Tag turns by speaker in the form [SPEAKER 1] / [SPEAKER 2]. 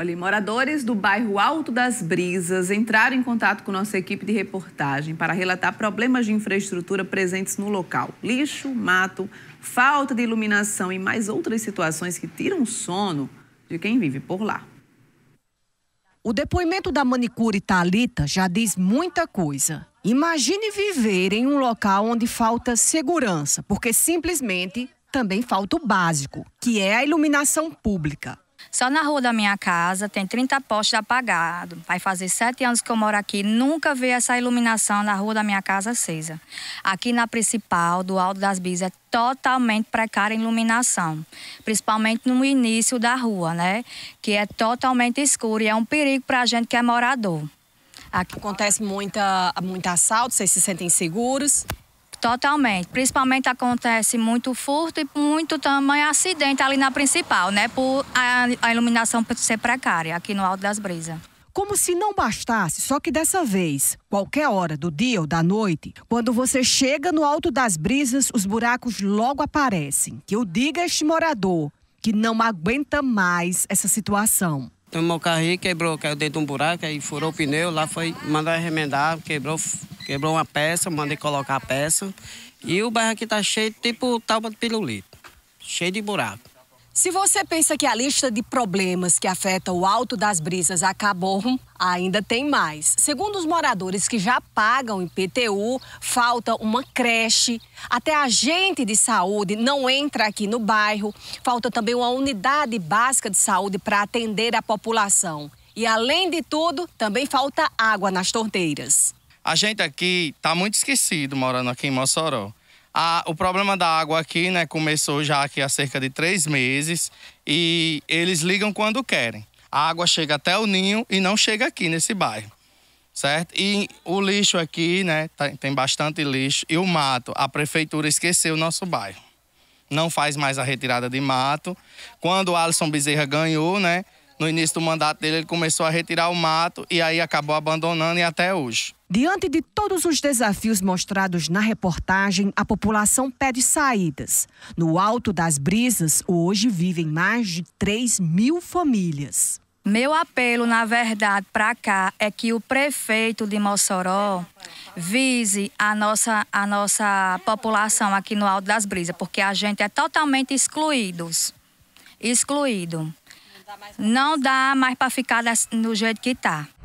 [SPEAKER 1] Olha, moradores do bairro Alto das Brisas entraram em contato com nossa equipe de reportagem para relatar problemas de infraestrutura presentes no local. Lixo, mato, falta de iluminação e mais outras situações que tiram o sono de quem vive por lá. O depoimento da manicure Talita já diz muita coisa. Imagine viver em um local onde falta segurança, porque simplesmente
[SPEAKER 2] também falta o básico, que é
[SPEAKER 1] a iluminação pública.
[SPEAKER 2] Só na rua da minha casa tem 30 postes apagados. Vai fazer sete anos que eu moro aqui, nunca vi essa iluminação na rua da minha casa acesa. Aqui na principal, do Alto das Bis, é totalmente precária a iluminação, principalmente no início da rua, né? Que é totalmente escuro e é um perigo para a gente que é morador. Aqui. Acontece muita, muito assalto, vocês se sentem seguros? Totalmente. Principalmente acontece muito furto e muito também acidente ali na principal, né? Por a, a iluminação ser precária aqui no Alto das Brisas.
[SPEAKER 1] Como se não bastasse, só que dessa vez, qualquer hora do dia ou da noite, quando você chega no alto das brisas, os buracos logo aparecem. Que eu diga a este morador que não aguenta mais essa situação.
[SPEAKER 3] Tomou o carrinho, quebrou, caiu dentro de um buraco, aí furou o pneu, lá foi mandar remendar, quebrou, Quebrou uma peça, mandei colocar a peça. E o bairro aqui tá cheio, tipo talba de pirulito. Cheio de buraco.
[SPEAKER 1] Se você pensa que a lista de problemas que afeta o Alto das Brisas acabou, ainda tem mais. Segundo os moradores que já pagam IPTU, falta uma creche, até agente de saúde não entra aqui no bairro, falta também uma unidade básica de saúde para atender a população. E além de tudo, também falta água nas torneiras.
[SPEAKER 3] A gente aqui tá muito esquecido morando aqui em Mossoró. A, o problema da água aqui, né, começou já aqui há cerca de três meses e eles ligam quando querem. A água chega até o ninho e não chega aqui nesse bairro, certo? E o lixo aqui, né, tá, tem bastante lixo e o mato. A prefeitura esqueceu o nosso bairro. Não faz mais a retirada de mato. Quando o Alisson Bezerra ganhou, né, no início do mandato dele, ele começou a retirar o mato e aí acabou abandonando e até hoje. Diante de
[SPEAKER 1] todos os desafios mostrados na reportagem, a população pede saídas. No Alto das Brisas, hoje vivem mais de 3 mil famílias.
[SPEAKER 2] Meu apelo, na verdade, para cá é que o prefeito de Mossoró vise a nossa, a nossa população aqui no Alto das Brisas, porque a gente é totalmente excluídos. Excluído. Não dá mais para ficar no jeito que está.